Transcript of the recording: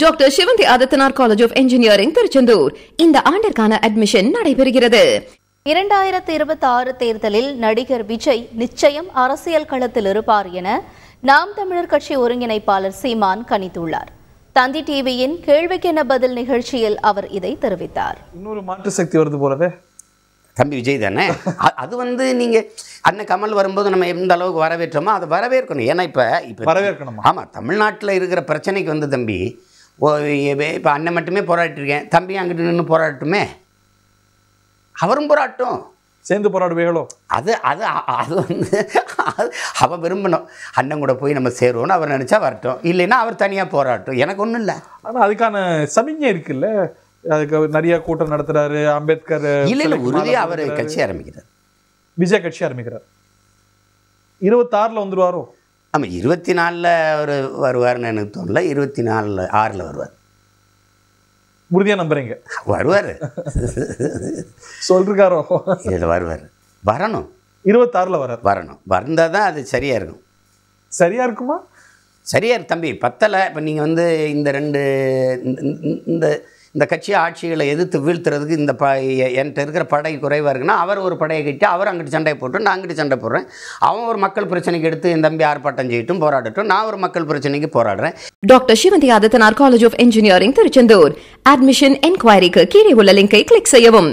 doctor Sivanthi Adithanar college of engineering Tiruchendur இந்த ஆண்டிற்கான admission நடைபெறுகிறது இரண்டாயிரத்தி இருபத்தி ஆறு தேர்தலில் நடிகர் விஜய் நிச்சயம் அரசியல் களத்தில் இருப்பார் என நாம் தமிழர் கட்சி ஒருங்கிணைப்பாளர் சீமான் கணித்துள்ளார் தந்தி டிவியின் கேள்விக்கென பதில் நிகழ்ச்சியில் அவர் இதை தெரிவித்தார் இன்னொரு மாற்று சக்தி வருது போலவே தம்பி விஜய் தானே அது வந்து நீங்க அண்ணன் கமல் வரும்போது நம்ம எந்த அளவுக்கு வரவேற்றோமோ அதை வரவேற்கணும் ஏன்னா இப்ப இப்ப வரவேற்கணும் ஆமா தமிழ்நாட்டில் இருக்கிற பிரச்சனைக்கு வந்து தம்பி இப்போ அண்ணன் மட்டுமே போராட்டிருக்கேன் தம்பி அங்கிட்டு நின்று போராட்டமே அவரும் போராட்டும் சேர்ந்து போராடுவீங்களோ அது அது அது வந்து அவள் விரும்பணும் அண்ணன் கூட போய் நம்ம சேருவோம்னு அவர் நினச்சா வரட்டும் இல்லைன்னா அவர் தனியாக போராட்டும் எனக்கு ஒன்றும் இல்லை ஆனால் அதுக்கான சமிஞ்சை இருக்குல்ல அதுக்கு நிறைய கூட்டம் நடத்துகிறாரு அம்பேத்கர் இல்லை இல்லை உறுதியாக அவர் கட்சி ஆரம்பிக்கிறார் விஜய் கட்சி ஆரம்பிக்கிறார் இருபத்தாறில் வந்துடுவாரோ ஆமாம் இருபத்தி நாலில் அவர் வருவார்னு எனக்கு தோணல இருபத்தி நாலில் ஆறில் வருவார் உறுதியாக நம்புறீங்க வருவார் சொல்லிருக்காரோ இதில் வருவார் வரணும் இருபத்தாறில் வர வரணும் வந்தால் தான் அது சரியாக இருக்கும் சரியாக இருக்குமா சரியாக தம்பி பத்தலை இப்போ நீங்கள் வந்து இந்த ரெண்டு இந்த இந்த கட்சி ஆட்சிகளை எதிர்த்து வீழ்த்துறதுக்கு இந்த ப என்கிட்ட இருக்கிற படை குறைவாக இருக்குன்னா அவர் ஒரு படையை கட்டி அவர் அங்கிட்டு சண்டை போட்டு நான் அங்கிட்டு சண்டை போடுறேன் அவன் ஒரு மக்கள் பிரச்சனைக்கு எடுத்து என் தம்பி ஆர்ப்பாட்டம் செய்யட்டும் போராடட்டும் நான் ஒரு மக்கள் பிரச்சனைக்கு போராடுறேன் doctor Sivanthi Adithanar college of engineering Tiruchendur admission என்கொயரிக்கு கீழே உள்ள லிங்கை கிளிக் செய்யவும்